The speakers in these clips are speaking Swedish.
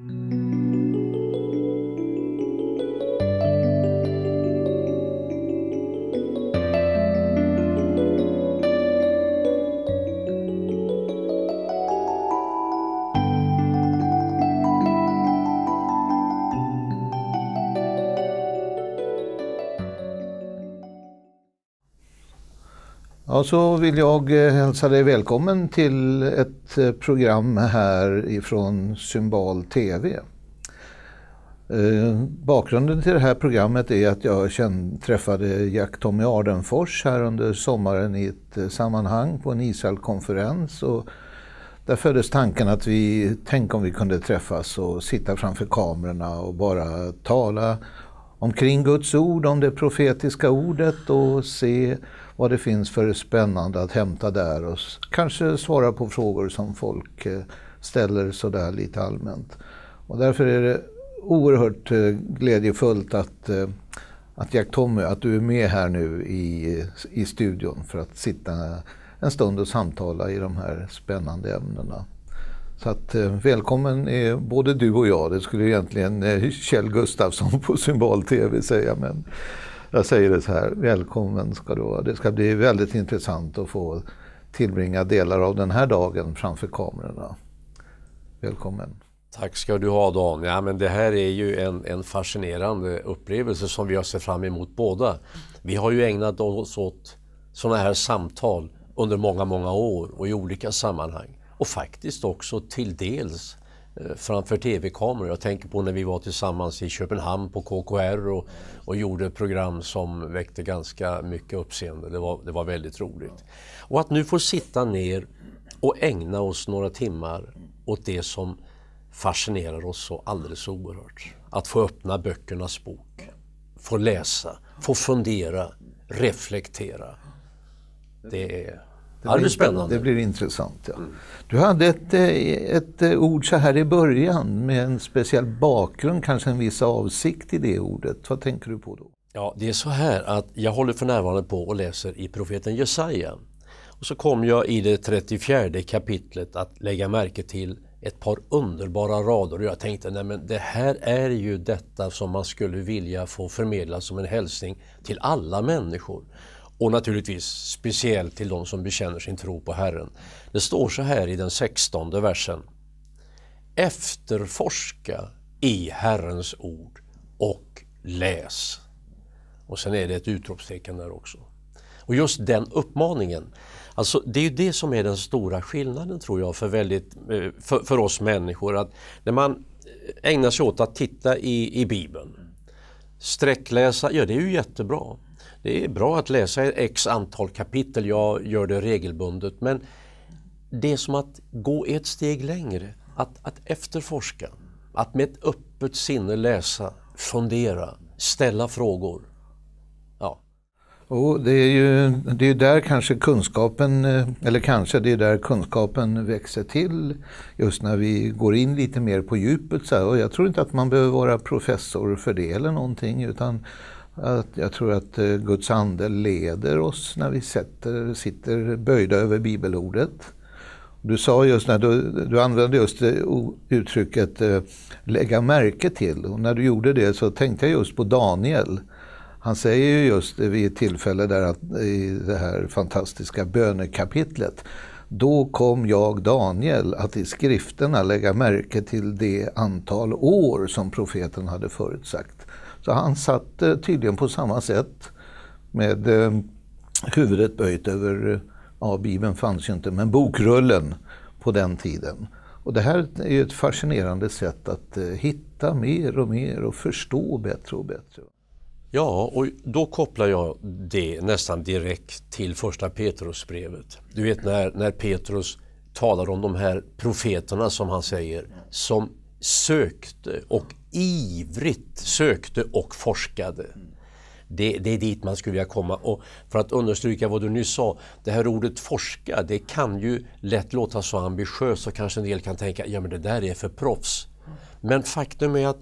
Mm-hmm. Ja, så vill jag eh, hälsa dig välkommen till ett eh, program här ifrån Symbol TV. Eh, bakgrunden till det här programmet är att jag träffade Jack Tommy Ardenfors här under sommaren i ett sammanhang på en Israelkonferens. Och där föddes tanken att vi, tänk om vi kunde träffas och sitta framför kamerorna och bara tala omkring Guds ord, om det profetiska ordet och se vad det finns för spännande att hämta där och kanske svara på frågor som folk eh, ställer sådär lite allmänt. Och därför är det oerhört eh, glädjefullt att, eh, att Jack-Tommy, att du är med här nu i, i studion för att sitta en stund och samtala i de här spännande ämnena. Så att, eh, välkommen är både du och jag. Det skulle egentligen eh, Kjell Gustafsson på Symbol-TV säga. Men jag säger det så här, välkommen ska du vara. Det ska bli väldigt intressant att få tillbringa delar av den här dagen framför kamerorna. Välkommen. Tack ska du ha Dan. Ja, men det här är ju en, en fascinerande upplevelse som vi har sett fram emot båda. Vi har ju ägnat oss åt sådana här samtal under många, många år och i olika sammanhang och faktiskt också till dels eh, framför tv-kameror. Jag tänker på när vi var tillsammans i Köpenhamn på KKR och, och gjorde program som väckte ganska mycket uppseende. Det var, det var väldigt roligt. Och att nu få sitta ner och ägna oss några timmar åt det som fascinerar oss så alldeles oerhört. Att få öppna böckernas bok, få läsa, få fundera, reflektera. Det är det blir, ja, det spännande. Det blir intressant. Ja. Du hade ett, eh, ett eh, ord så här i början med en speciell bakgrund, kanske en viss avsikt i det ordet. Vad tänker du på då? Ja, det är så här att jag håller för närvarande på och läser i profeten Jesaja. Och så kom jag i det 34 kapitlet att lägga märke till ett par underbara rader och jag tänkte nej men det här är ju detta som man skulle vilja få förmedla som en hälsning till alla människor. Och naturligtvis speciellt till de som bekänner sin tro på Herren. Det står så här i den sextonde versen. Efterforska i Herrens ord och läs. Och sen är det ett utropstecken där också. Och just den uppmaningen. Alltså det är ju det som är den stora skillnaden tror jag för, väldigt, eh, för, för oss människor. Att när man ägnar sig åt att titta i, i Bibeln, sträckläsa, ja det är ju jättebra det är bra att läsa x antal kapitel, jag gör det regelbundet. Men det är som att gå ett steg längre, att, att efterforska, att med ett öppet sinne läsa, fundera, ställa frågor. Ja. det är ju det är där kanske kunskapen, eller kanske det är där kunskapen växer till just när vi går in lite mer på djupet. Så här. Och jag tror inte att man behöver vara professor för det eller någonting utan att jag tror att eh, Guds ande leder oss när vi sätter, sitter böjda över bibelordet. Du sa just när du, du använde just uttrycket eh, lägga märke till och när du gjorde det så tänkte jag just på Daniel. Han säger ju just vid ett tillfälle där att, i det här fantastiska bönekapitlet. Då kom jag, Daniel, att i skrifterna lägga märke till det antal år som profeten hade förutsagt. Så han satt eh, tydligen på samma sätt med eh, huvudet böjt över, ja eh, Bibeln fanns ju inte, men bokrullen på den tiden. Och det här är ett fascinerande sätt att hitta mer och mer och förstå bättre och bättre. Ja, och då kopplar jag det nästan direkt till första Petrusbrevet. Du vet när, när Petrus talar om de här profeterna som han säger, som sökte och ivrigt sökte och forskade. Det, det, är dit man skulle vilja komma. Och för att understryka vad du nyss sa, det här ordet forska, det kan ju lätt låta så ambitiöst och kanske en del kan tänka, ja men det där är för proffs. Men faktum är att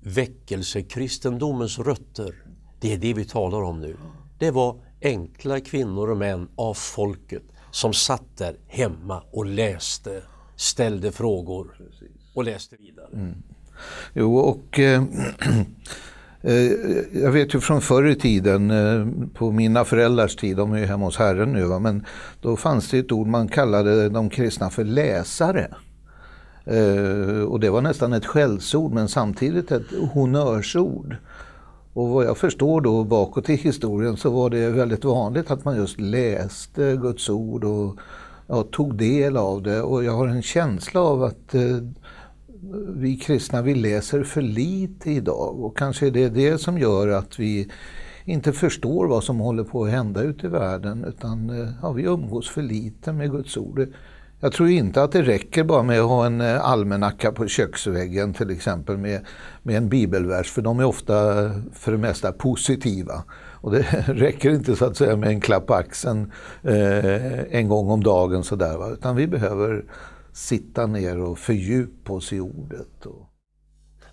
väckelsekristendomens rötter, det är det vi talar om nu. Det var enkla kvinnor och män av folket som satt där hemma och läste, ställde frågor och läste vidare. Mm. Jo, och eh, eh, jag vet ju från förr i tiden, eh, på mina föräldrars tid, de är ju hemma hos Herren nu, va? men då fanns det ett ord man kallade de kristna för läsare. och det var nästan ett skällsord men samtidigt ett honnörsord. Och vad jag förstår då bakåt i historien så var det väldigt vanligt att man just läste Guds ord och ja, tog del av det. Och jag har en känsla av att eh, vi kristna vi läser för lite idag och kanske är det det som gör att vi inte förstår vad som håller på att hända ute i världen utan eh, ja, vi umgås för lite med Guds ord. Jag tror inte att det räcker bara med att ha en eh, almanacka på köksväggen till exempel med, med en bibelvers, för de är ofta för det mesta positiva. Och det räcker inte så att säga med en klapp på axeln eh, en gång om dagen sådär, va? utan vi behöver sitta ner och fördjupa oss i ordet. Och...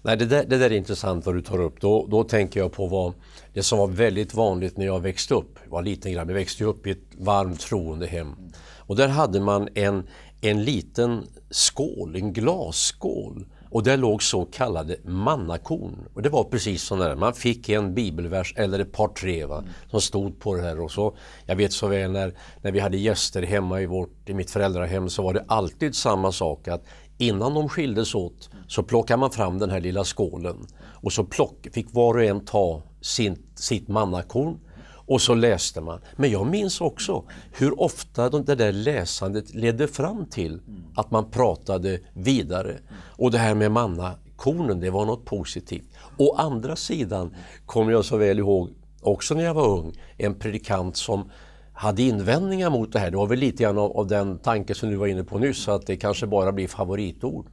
Nej, det där, det där, är intressant vad du tar upp. Då, då tänker jag på vad, det som var väldigt vanligt när jag växte upp. Jag var liten grabb, jag växte upp i ett varmt troende hem. Och där hade man en, en liten skål, en glasskål och där låg så kallade mannakorn. Och det var precis sådana där. Man fick en bibelvers eller ett par tre va, mm. som stod på det här. Och så, jag vet så väl när, när vi hade gäster hemma i, vårt, i mitt föräldrahem så var det alltid samma sak att innan de skildes åt så plockade man fram den här lilla skålen. Och så plock, fick var och en ta sin, sitt mannakorn och så läste man. Men jag minns också hur ofta det där läsandet ledde fram till att man pratade vidare. Och det här med mannakornen, det var något positivt. Å andra sidan kommer jag så väl ihåg, också när jag var ung, en predikant som hade invändningar mot det här. Det var väl lite grann av, den tanke som du var inne på nyss, att det kanske bara blir favoritord.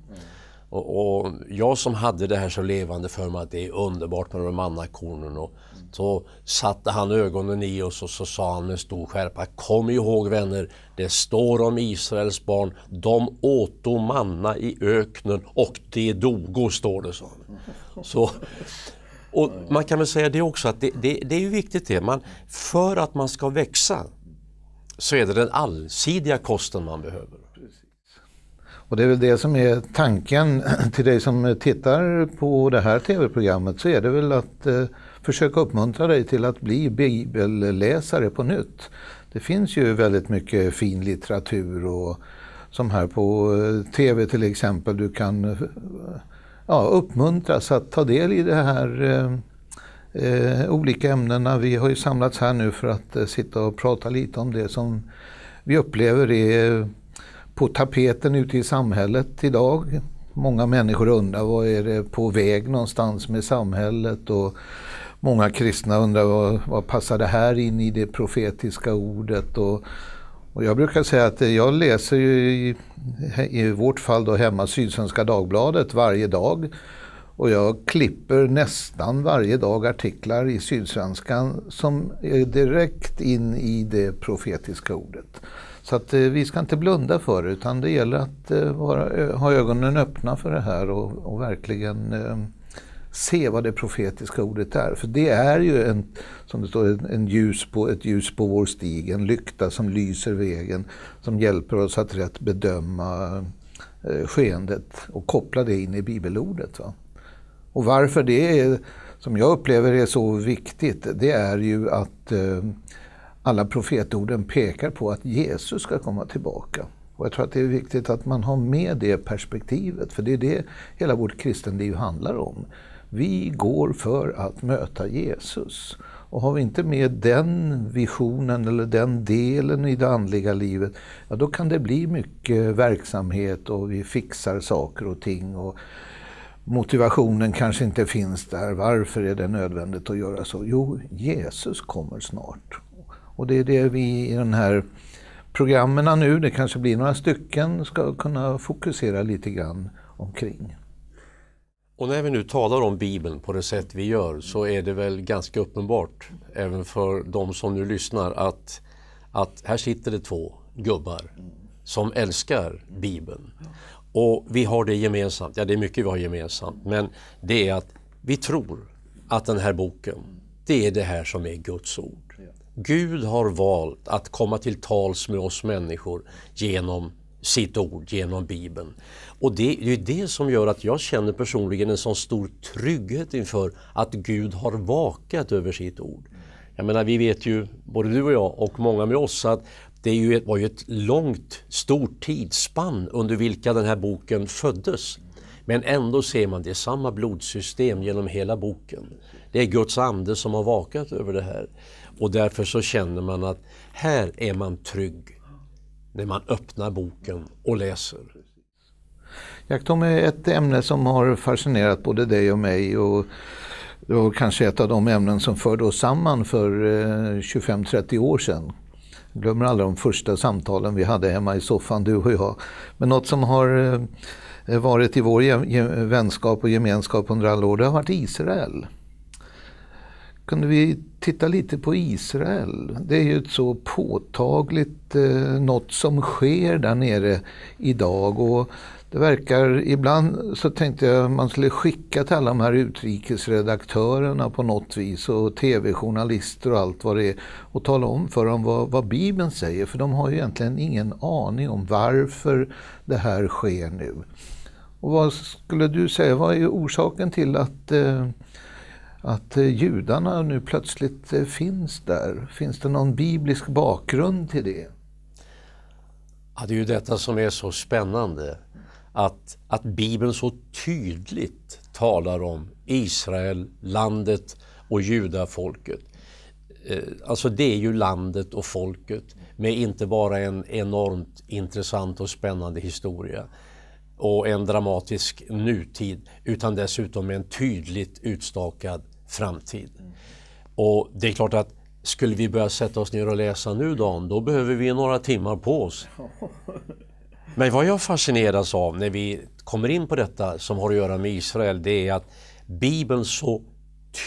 Och, och, jag som hade det här så levande för mig att det är underbart med de mannakornen. Och så satte han ögonen i oss och så sa han med stor skärpa, kom ihåg vänner, det står om Israels barn, de åto manna i öknen och de dogo, står det så. så och man kan väl säga det också att det, det, det är viktigt det, man, för att man ska växa så är det den allsidiga kosten man behöver. Och det är väl det som är tanken till dig som tittar på det här tv-programmet så är det väl att eh, försöka uppmuntra dig till att bli bibelläsare på nytt. Det finns ju väldigt mycket fin litteratur och som här på eh, tv till exempel, du kan eh, ja, uppmuntras att ta del i de här eh, eh, olika ämnena. Vi har ju samlats här nu för att eh, sitta och prata lite om det som vi upplever är på tapeten ute i samhället idag. Många människor undrar vad är det på väg någonstans med samhället och många kristna undrar vad, vad passar det här in i det profetiska ordet. Och, och jag brukar säga att jag läser i, i vårt fall då hemma Sydsvenska Dagbladet varje dag. Och jag klipper nästan varje dag artiklar i Sydsvenskan som är direkt in i det profetiska ordet. Så att eh, vi ska inte blunda för det utan det gäller att eh, vara, ha ögonen öppna för det här och, och verkligen eh, se vad det profetiska ordet är. För det är ju en, som det står, en, en ljus på, ett ljus på vår stig, en lykta som lyser vägen, som hjälper oss att rätt bedöma eh, skeendet och koppla det in i bibelordet. Va? Och varför det är, som jag upplever är så viktigt, det är ju att eh, alla profetorden pekar på att Jesus ska komma tillbaka. Och jag tror att det är viktigt att man har med det perspektivet, för det är det hela vårt kristenliv handlar om. Vi går för att möta Jesus. Och har vi inte med den visionen eller den delen i det andliga livet, ja då kan det bli mycket verksamhet och vi fixar saker och ting. Och motivationen kanske inte finns där. Varför är det nödvändigt att göra så? Jo, Jesus kommer snart. Och det är det vi i den här programmen nu, det kanske blir några stycken, ska kunna fokusera lite grann omkring. Och när vi nu talar om Bibeln på det sätt vi gör så är det väl ganska uppenbart även för de som nu lyssnar att, att här sitter det två gubbar som älskar Bibeln. Och vi har det gemensamt, ja det är mycket vi har gemensamt, men det är att vi tror att den här boken, det är det här som är Guds ord. Gud har valt att komma till tals med oss människor genom sitt ord, genom Bibeln. Och det, det är det som gör att jag känner personligen en sån stor trygghet inför att Gud har vakat över sitt ord. Jag menar, vi vet ju, både du och jag och många med oss, att det ju, var ju ett långt, stort tidsspann under vilka den här boken föddes. Men ändå ser man, det är samma blodsystem genom hela boken. Det är Guds ande som har vakat över det här. Och därför så känner man att här är man trygg när man öppnar boken och läser. Jakttom är ett ämne som har fascinerat både dig och mig. Och det var kanske ett av de ämnen som förde oss samman för 25-30 eh, år sedan. Jag glömmer aldrig de första samtalen vi hade hemma i soffan, du och jag. Men något som har eh, varit i vår vänskap och gemenskap under alla år, det har varit Israel kunde vi titta lite på Israel. Det är ju ett så påtagligt eh, något som sker där nere idag. Och det verkar, ibland så tänkte jag man skulle skicka till alla de här utrikesredaktörerna på något vis och tv-journalister och allt vad det är och tala om för dem vad, vad Bibeln säger för de har ju egentligen ingen aning om varför det här sker nu. Och vad skulle du säga, vad är orsaken till att eh, att eh, judarna nu plötsligt eh, finns där? Finns det någon biblisk bakgrund till det? Ja, det är ju detta som är så spännande. Att, att Bibeln så tydligt talar om Israel, landet och judafolket. Eh, alltså det är ju landet och folket med inte bara en enormt intressant och spännande historia och en dramatisk nutid utan dessutom en tydligt utstakad framtid. Mm. Och det är klart att skulle vi börja sätta oss ner och läsa nu Dan, då behöver vi några timmar på oss. Men vad jag fascineras av när vi kommer in på detta som har att göra med Israel, det är att Bibeln så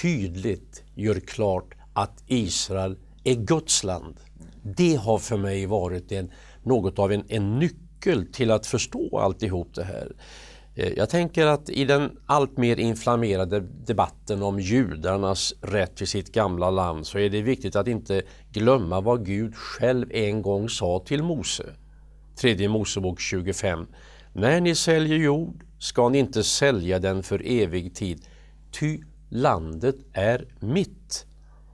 tydligt gör klart att Israel är Guds land. Det har för mig varit en, något av en, en nyckel nyckel till att förstå alltihop det här. Eh, jag tänker att i den alltmer inflammerade debatten om judarnas rätt till sitt gamla land så är det viktigt att inte glömma vad Gud själv en gång sa till Mose. Tredje Mosebok 25. När ni säljer jord ska ni inte sälja den för evig tid, ty landet är mitt.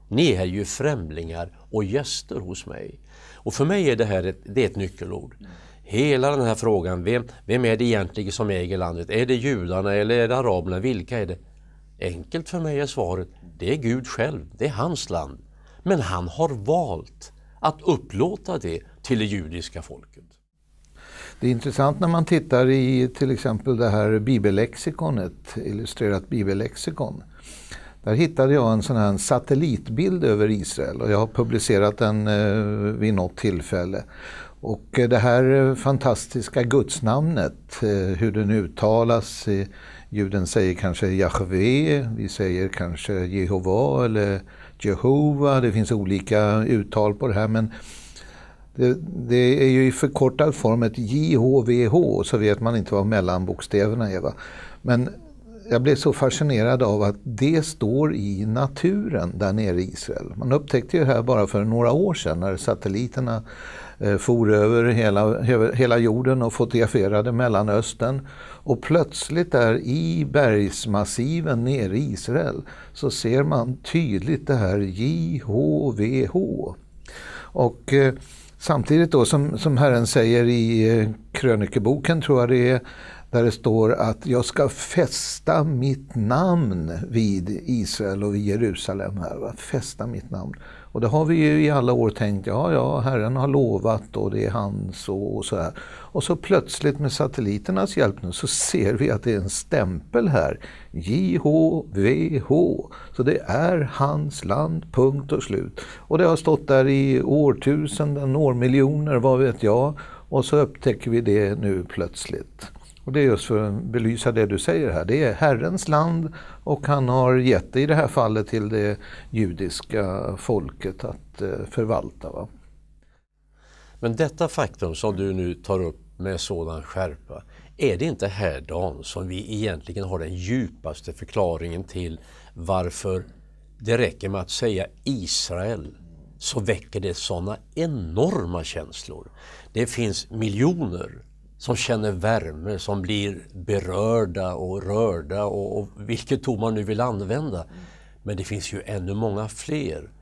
Ni är ju främlingar och gäster hos mig. Och för mig är det här ett, det är ett nyckelord hela den här frågan, vem, vem är det egentligen som äger landet? Är det judarna eller är det araberna? Vilka är det? Enkelt för mig är svaret, det är Gud själv, det är hans land. Men han har valt att upplåta det till det judiska folket. Det är intressant när man tittar i till exempel det här bibellexikonet, illustrerat bibellexikon. Där hittade jag en sån här satellitbild över Israel och jag har publicerat den eh, vid något tillfälle. Och eh, det här eh, fantastiska gudsnamnet, eh, hur den uttalas, juden säger kanske Jahve, vi säger kanske Jehova eller Jehova, det finns olika uttal på det här men det, det är ju i förkortad form ett JHVH, så vet man inte vad mellanbokstäverna är. Va? Men jag blev så fascinerad av att det står i naturen där nere i Israel. Man upptäckte ju det här bara för några år sedan när satelliterna Eh, for över hela, hela jorden och fotograferade Mellanöstern. Och plötsligt där i bergsmassiven nere i Israel så ser man tydligt det här JHVH. Och eh, samtidigt då som, som Herren säger i eh, krönikeboken tror jag det är, där det står att jag ska fästa mitt namn vid Israel och Jerusalem. här. Fästa mitt namn. Och det har vi ju i alla år tänkt, ja, ja, Herren har lovat och det är han så och så här. Och så plötsligt med satelliternas hjälp nu så ser vi att det är en stämpel här. JHVH. Så det är hans land, punkt och slut. Och det har stått där i årtusenden, årmiljoner, vad vet jag. Och så upptäcker vi det nu plötsligt. Och det är just för att belysa det du säger här. Det är Herrens land och han har gett det i det här fallet till det judiska folket att eh, förvalta. Va? Men detta faktum som du nu tar upp med sådan skärpa, är det inte här Dan som vi egentligen har den djupaste förklaringen till varför det räcker med att säga Israel så väcker det sådana enorma känslor. Det finns miljoner som känner värme, som blir berörda och rörda och, och vilket ord man nu vill använda. Men det finns ju ännu många fler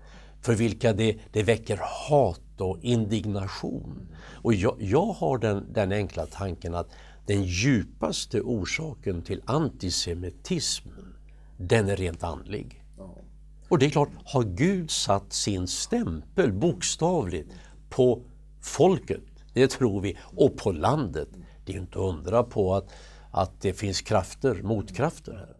för vilka det, det väcker hat och indignation. Och jag, jag har den, den enkla tanken att den djupaste orsaken till antisemitism, den är rent andlig. Och det är klart, har Gud satt sin stämpel bokstavligt på folket det tror vi. Och på landet. Det är inte undra på att, att det finns krafter, motkrafter här.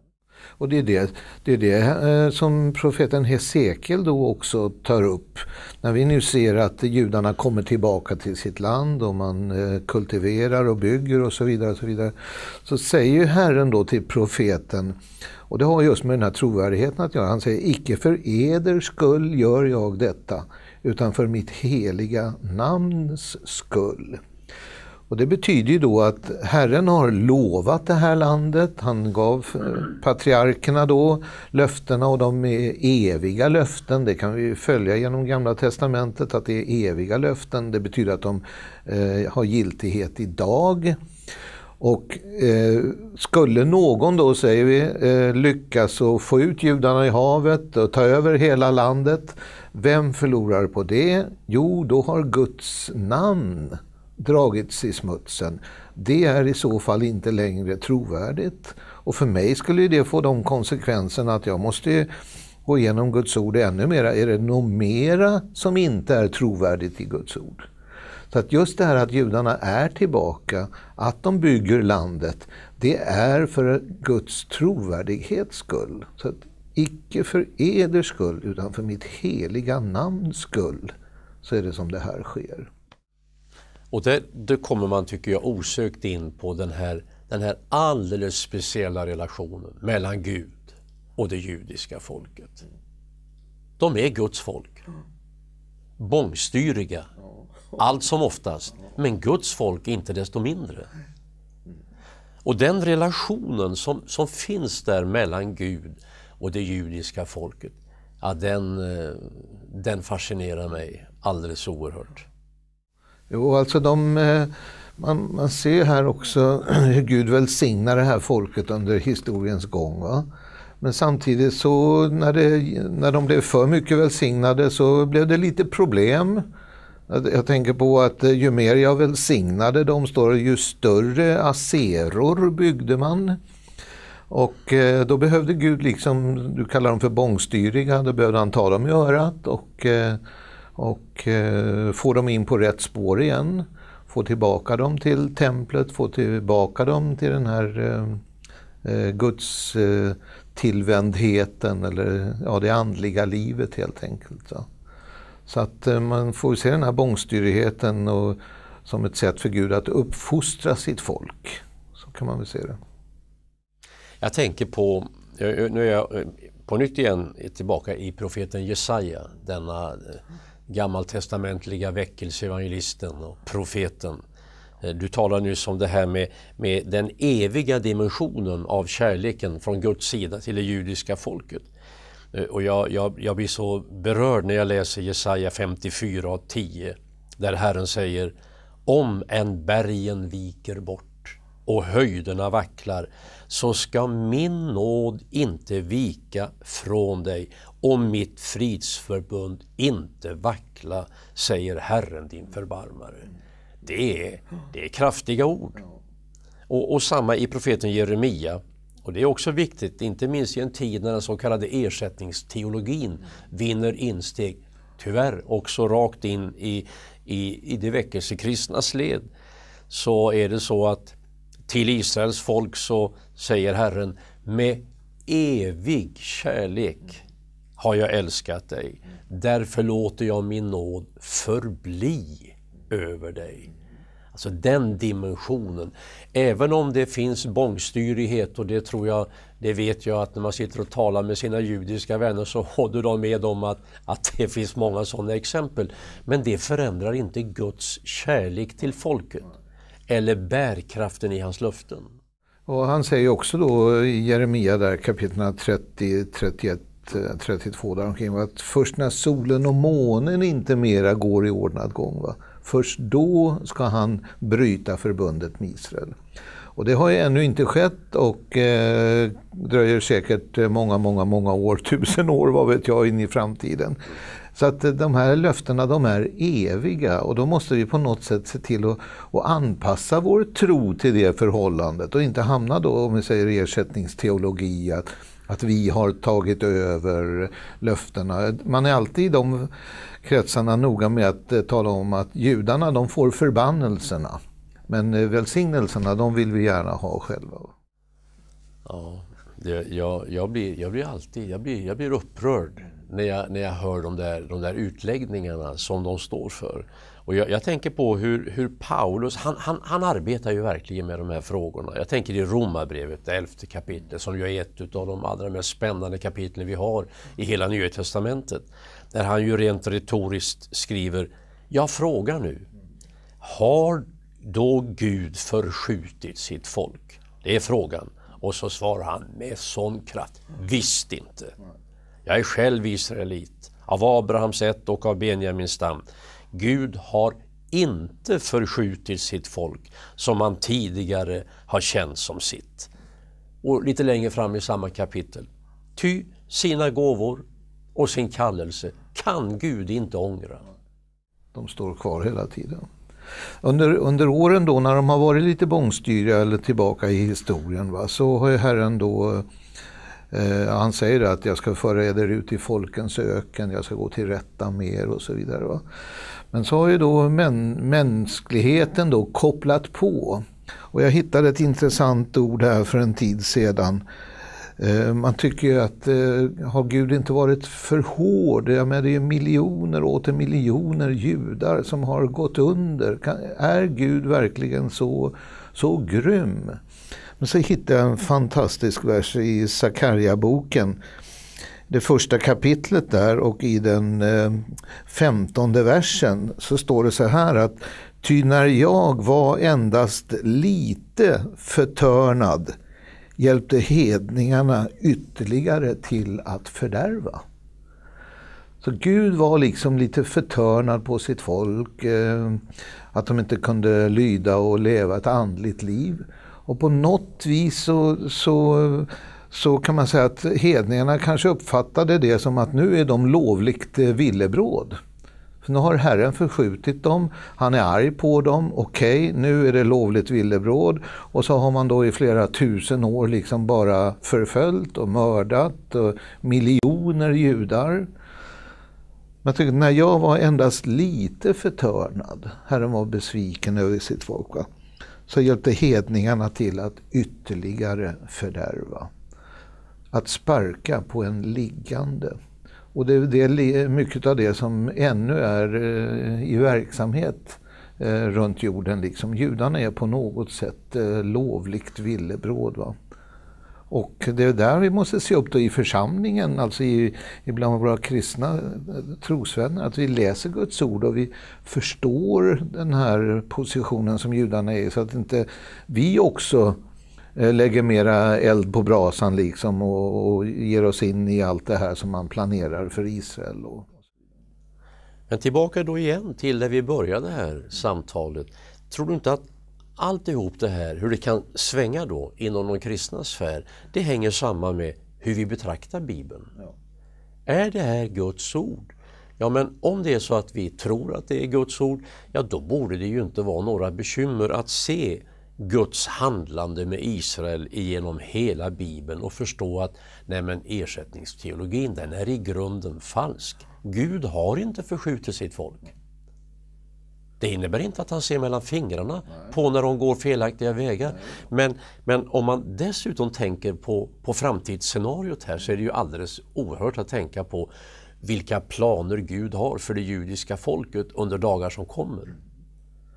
Och det är det, det är det, eh, som profeten Hesekiel då också tar upp. När vi nu ser att judarna kommer tillbaka till sitt land och man eh, kultiverar och bygger och så vidare. Och så, vidare så säger Herren då till profeten, och det har just med den här trovärdigheten att göra, han säger icke för eder skull gör jag detta utan för mitt heliga namns skull. Och det betyder ju då att Herren har lovat det här landet. Han gav patriarkerna då löftena och de är eviga löften. Det kan vi följa genom Gamla Testamentet att det är eviga löften. Det betyder att de eh, har giltighet idag. Och eh, skulle någon då, säger vi, eh, lyckas och få ut judarna i havet och ta över hela landet vem förlorar på det? Jo, då har Guds namn dragits i smutsen. Det är i så fall inte längre trovärdigt. Och för mig skulle det få de konsekvenserna att jag måste gå igenom Guds ord ännu mera. Är det något mera som inte är trovärdigt i Guds ord? Så att just det här att judarna är tillbaka, att de bygger landet, det är för Guds trovärdighets skull. Så Icke för eder skull, utan för mitt heliga namns skull, så är det som det här sker. Och där, där kommer man, tycker jag, osökt in på den här, den här alldeles speciella relationen mellan Gud och det judiska folket. De är Guds folk. Bångstyriga, allt som oftast. Men Guds folk inte desto mindre. Och den relationen som, som finns där mellan Gud och det judiska folket. Ja, den, eh, den fascinerar mig alldeles oerhört. Jo, alltså de, eh, man, man ser här också hur Gud välsignar det här folket under historiens gång. Va? Men samtidigt så när, det, när de blev för mycket välsignade så blev det lite problem. Jag tänker på att eh, ju mer jag välsignade dem, står ju större aseror byggde man. Och eh, då behövde Gud, liksom, du kallar dem för bångstyriga, då behövde han ta dem i örat och, eh, och eh, få dem in på rätt spår igen. Få tillbaka dem till templet, få tillbaka dem till den här eh, Guds tillvändheten eller ja, det andliga livet helt enkelt. Så, så att man får se den här bångstyrigheten och, som ett sätt för Gud att uppfostra sitt folk. Så kan man väl se det. Jag tänker på, nu är jag eh, på nytt igen tillbaka i profeten Jesaja, denna eh, gammaltestamentliga väckelseevangelisten och profeten. Eh, du talar nyss om det här med, med den eviga dimensionen av kärleken från Guds sida till det judiska folket. Och jag, jag, jag blir så berörd när jag läser Jesaja 54 och 10 där Herren säger Om en bergen viker bort och höjderna vacklar, så ska min nåd inte vika från dig och mitt fridsförbund inte vackla, säger Herren din förbarmare. Det är, det är kraftiga ord. Och, och samma i profeten Jeremia. Och Det är också viktigt, inte minst i en tid när den så kallade ersättningsteologin vinner insteg, tyvärr också rakt in i, i, i det väckelsekristnas led. Så är det så att till Israels folk så säger Herren, med evig kärlek har jag älskat dig. Därför låter jag min nåd förbli över dig. Alltså den dimensionen. Även om det finns bångstyrighet och det tror jag, det vet jag att när man sitter och talar med sina judiska vänner så håller de med om att, att det finns många sådana exempel. Men det förändrar inte Guds kärlek till folket eller bärkraften i hans löften. Och han säger också då i Jeremia där kapitlen 30, 31, 32 där omkring, att först när solen och månen inte mera går i ordnad gång, va? först då ska han bryta förbundet med Israel. Och det har ju ännu inte skett och eh, dröjer säkert eh, många, många, många år, tusen år, vad vet jag, in i framtiden. Så att de här löftena de är eviga och då måste vi på något sätt se till att, att anpassa vår tro till det förhållandet och inte hamna då, om vi säger ersättningsteologi, att, att vi har tagit över löftena. Man är alltid i de kretsarna noga med att eh, tala om att judarna de får förbannelserna. Men eh, välsignelserna de vill vi gärna ha själva. Ja, det, jag, jag, blir, jag blir alltid jag blir, jag blir upprörd när jag, när jag hör de där, de där utläggningarna som de står för. Och jag, jag tänker på hur, hur Paulus, han, han, han, arbetar ju verkligen med de här frågorna. Jag tänker i Romarbrevet, det elfte kapitlet, som ju är ett av de allra mest spännande kapitlen vi har i hela Nya Testamentet. Där han ju rent retoriskt skriver, jag frågar nu, har då Gud förskjutit sitt folk? Det är frågan. Och så svarar han med sån kraft, visst inte. Jag är själv israelit, av Abrahams ett och av Benjamins stam. Gud har inte förskjutit sitt folk som han tidigare har känt som sitt. Och lite längre fram i samma kapitel. Ty sina gåvor och sin kallelse kan Gud inte ångra. De står kvar hela tiden. Under, under åren då när de har varit lite bångstyriga eller tillbaka i historien va, så har ju Herren då eh, Eh, han säger att jag ska föra er ut i folkens öken, jag ska gå till rätta med er och så vidare. Va? Men så har ju då män, mänskligheten då kopplat på. Och jag hittade ett intressant ord här för en tid sedan. Eh, man tycker ju att eh, har Gud inte varit för hård? Jag menar, det är miljoner och åter miljoner judar som har gått under. Är Gud verkligen så, så grym? Men så hittade jag en fantastisk vers i Sakarja-boken. Det första kapitlet där och i den eh, femtonde versen så står det så här att Ty när jag var endast lite förtörnad hjälpte hedningarna ytterligare till att fördärva. Så Gud var liksom lite förtörnad på sitt folk, eh, att de inte kunde lyda och leva ett andligt liv. Och på något vis så, så, så kan man säga att hedningarna kanske uppfattade det som att nu är de lovligt eh, villebråd. För nu har Herren förskjutit dem, han är arg på dem, okej, okay, nu är det lovligt villebråd. Och så har man då i flera tusen år liksom bara förföljt och mördat och miljoner judar. Men jag tycker, när jag var endast lite förtörnad, Herren var besviken över sitt folk. Va? så hjälpte hedningarna till att ytterligare fördärva. Att sparka på en liggande. Och det är mycket av det som ännu är eh, i verksamhet eh, runt jorden. Liksom judarna är på något sätt eh, lovligt villebråd. Va? Och det är där vi måste se upp då i församlingen, alltså i, bland våra kristna eh, trosvänner, att vi läser Guds ord och vi förstår den här positionen som judarna är så att inte vi också eh, lägger mera eld på brasan liksom och, och ger oss in i allt det här som man planerar för Israel. Och... Men tillbaka då igen till där vi började här samtalet. Tror du inte att alltihop det här, hur det kan svänga då inom den kristna sfär, det hänger samman med hur vi betraktar Bibeln. Ja. Är det här Guds ord? Ja, men om det är så att vi tror att det är Guds ord, ja då borde det ju inte vara några bekymmer att se Guds handlande med Israel genom hela Bibeln och förstå att nej men, ersättningsteologin den är i grunden falsk. Gud har inte förskjutit sitt folk. Det innebär inte att han ser mellan fingrarna Nej. på när de går felaktiga vägar. Men, men om man dessutom tänker på, på framtidsscenariot här så är det ju alldeles oerhört att tänka på vilka planer Gud har för det judiska folket under dagar som kommer.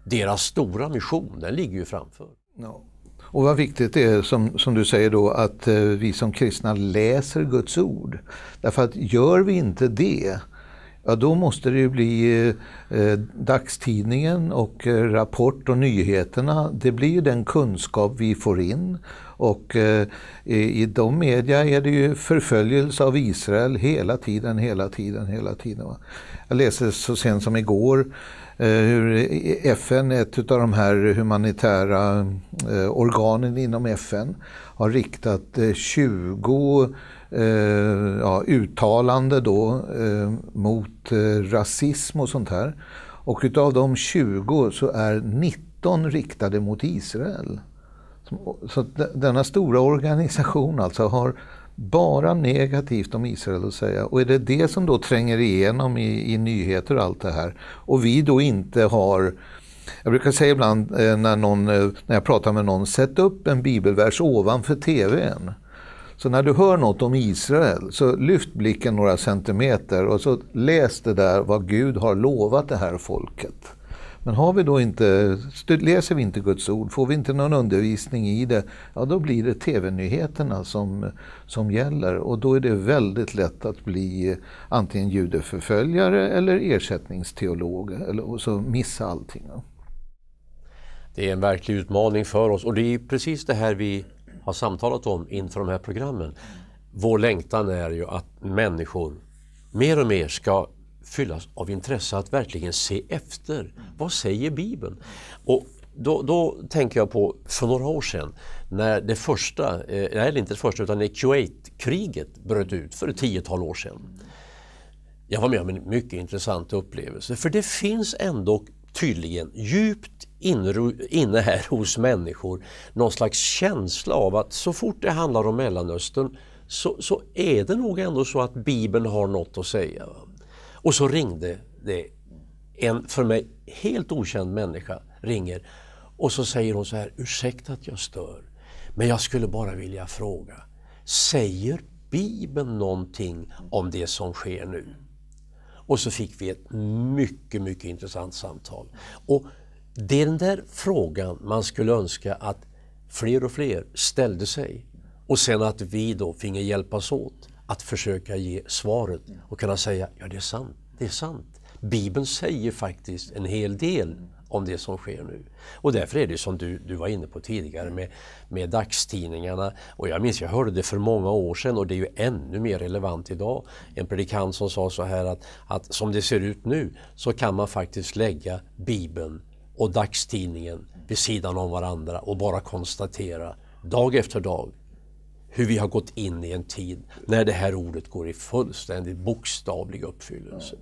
Deras stora mission, den ligger ju framför. No. Och vad viktigt det är, som, som du säger då, att eh, vi som kristna läser Guds ord. Därför att gör vi inte det, ja då måste det ju bli eh, dagstidningen och eh, Rapport och nyheterna. Det blir ju den kunskap vi får in. Och eh, i, i de media är det ju förföljelse av Israel hela tiden, hela tiden, hela tiden. Va? Jag läste så sent som igår eh, hur FN, ett av de här humanitära eh, organen inom FN, har riktat 20 eh, eh, ja, uttalande då, eh, mot eh, rasism och sånt här. Och utav de 20 så är 19 riktade mot Israel. Så denna stora organisation alltså har bara negativt om Israel att säga. Och är det det som då tränger igenom i, i nyheter och allt det här och vi då inte har jag brukar säga ibland eh, när, någon, eh, när jag pratar med någon, sätt upp en bibelvers ovanför TVn. Så när du hör något om Israel, så lyft blicken några centimeter och så läs det där vad Gud har lovat det här folket. Men har vi då inte, läser vi inte Guds ord, får vi inte någon undervisning i det, ja då blir det TV-nyheterna som, som gäller. Och då är det väldigt lätt att bli antingen judeförföljare eller ersättningsteolog, eller, och så missa allting. Det är en verklig utmaning för oss och det är precis det här vi har samtalat om inför de här programmen. Vår längtan är ju att människor mer och mer ska fyllas av intresse att verkligen se efter. Vad säger Bibeln? Och då, då tänker jag på för några år sedan när det första, eh, eller inte det första, utan när Kuwaitkriget bröt ut för ett tiotal år sedan. Jag var med om en mycket intressant upplevelse för det finns ändå tydligen djupt inne här hos människor någon slags känsla av att så fort det handlar om Mellanöstern så, så är det nog ändå så att Bibeln har något att säga. Och så ringde det en för mig helt okänd människa ringer och så säger hon så här, ursäkta att jag stör, men jag skulle bara vilja fråga, säger Bibeln någonting om det som sker nu? Och så fick vi ett mycket, mycket intressant samtal. Och det är den där frågan man skulle önska att fler och fler ställde sig. Och sen att vi då finge hjälpas åt att försöka ge svaret och kunna säga ja det är sant, det är sant. Bibeln säger faktiskt en hel del om det som sker nu. Och därför är det som du, du var inne på tidigare med, med dagstidningarna. Och jag minns, jag hörde det för många år sedan och det är ju ännu mer relevant idag. En predikant som sa så här att, att som det ser ut nu så kan man faktiskt lägga Bibeln och dagstidningen vid sidan om varandra och bara konstatera dag efter dag hur vi har gått in i en tid när det här ordet går i fullständigt bokstavlig uppfyllelse.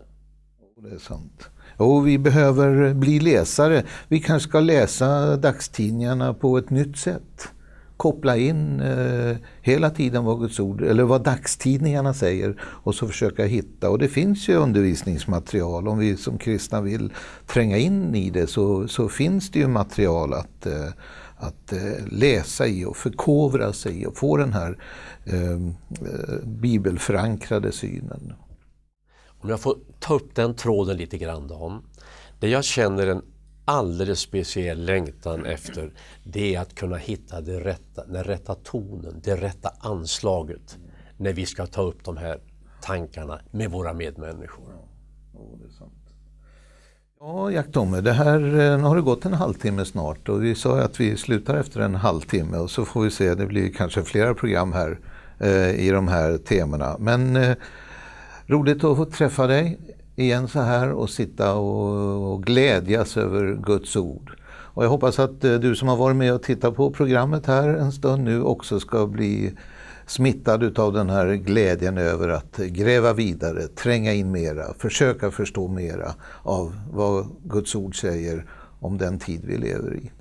Det är sant. Och vi behöver bli läsare. Vi kanske ska läsa dagstidningarna på ett nytt sätt koppla in eh, hela tiden vad Guds ord, eller vad dagstidningarna säger och så försöka hitta. Och det finns ju undervisningsmaterial. Om vi som kristna vill tränga in i det så, så finns det ju material att, eh, att eh, läsa i och förkovra sig i och få den här ehm, eh, bibelförankrade synen. Om jag får ta upp den tråden lite grann då. Det jag känner en alldeles speciell längtan efter, det är att kunna hitta det rätta, den rätta tonen, det rätta anslaget när vi ska ta upp de här tankarna med våra medmänniskor. Ja, Jack Domme, det här, eh, nu har det gått en halvtimme snart och vi sa att vi slutar efter en halvtimme och så får vi se, det blir kanske flera program här eh, i de här temana. Men eh, roligt att få träffa dig igen så här och sitta och, och glädjas över Guds ord. Och jag hoppas att eh, du som har varit med och tittat på programmet här en stund nu också ska bli smittad utav den här glädjen över att gräva vidare, tränga in mera, försöka förstå mera av vad Guds ord säger om den tid vi lever i.